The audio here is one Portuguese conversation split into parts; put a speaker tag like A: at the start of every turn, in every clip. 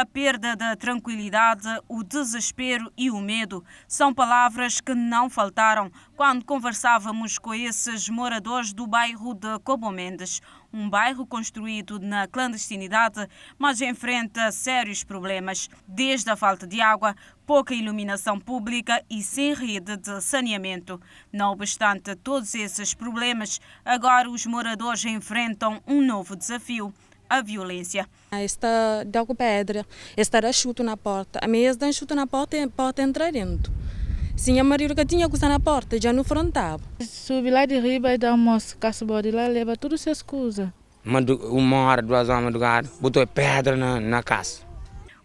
A: A perda da tranquilidade, o desespero e o medo são palavras que não faltaram quando conversávamos com esses moradores do bairro de Cobo Mendes, um bairro construído na clandestinidade, mas enfrenta sérios problemas, desde a falta de água, pouca iluminação pública e sem rede de saneamento. Não obstante todos esses problemas, agora os moradores enfrentam um novo desafio a violência.
B: esta deu com pedra, estará chuto na porta. A mesa está chuto na porta e a porta entra dentro. Sim, a Maria que tinha coisa na porta, já não frontava. Subi lá de riba e dá um moço, caço bode lá, leva tudo se escusa.
A: Uma hora, duas horas madrugada, botou pedra na, na casa.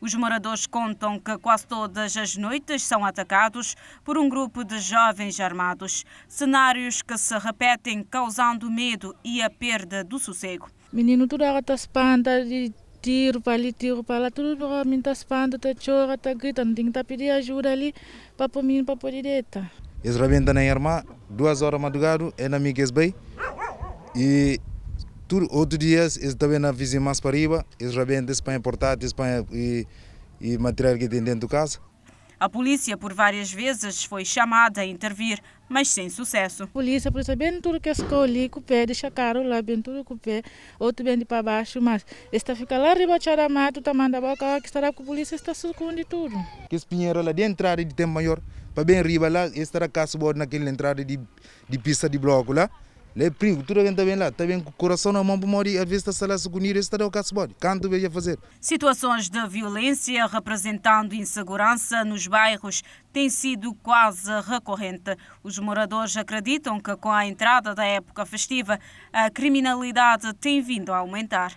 A: Os moradores contam que quase todas as noites são atacados por um grupo de jovens armados, cenários que se repetem causando medo e a perda do sossego.
B: Menino tudo agora tá espanta tá de tiro para ali, tiro para lá, tudo agora me está espanta, está chora, tá gritando, tem que tá pedir ajuda ali para o menino para o deitar.
C: Eles rebentam na irmã, duas horas madrugada, é na Miguel Bay. E tudo, outro dia, eles também na vizinha mais para riba, eles rebentam Espanha importada, Espanha e, e material que tem dentro de casa.
A: A polícia por várias vezes foi chamada a intervir, mas sem sucesso. A
B: polícia, a polícia é bem tudo que escolhi com o pé, deixa caro lá, bem tudo com o pé, outro bem de para baixo, mas está fica lá riba tá a mata, está manda boca, que estará com a polícia, está sucumbindo
C: tudo. Que espinheiro lá de entrada de tempo maior, para bem riba lá, estará caso naquele entrada de, de pista de bloco lá. Le perigo, tudo está bem lá, está bem com o coração na mão para morrer, às vezes está se lá se unir, está o caso pode. Canto veja fazer.
A: Situações de violência representando insegurança nos bairros têm sido quase recorrente. Os moradores acreditam que com a entrada da época festiva, a criminalidade tem vindo a aumentar.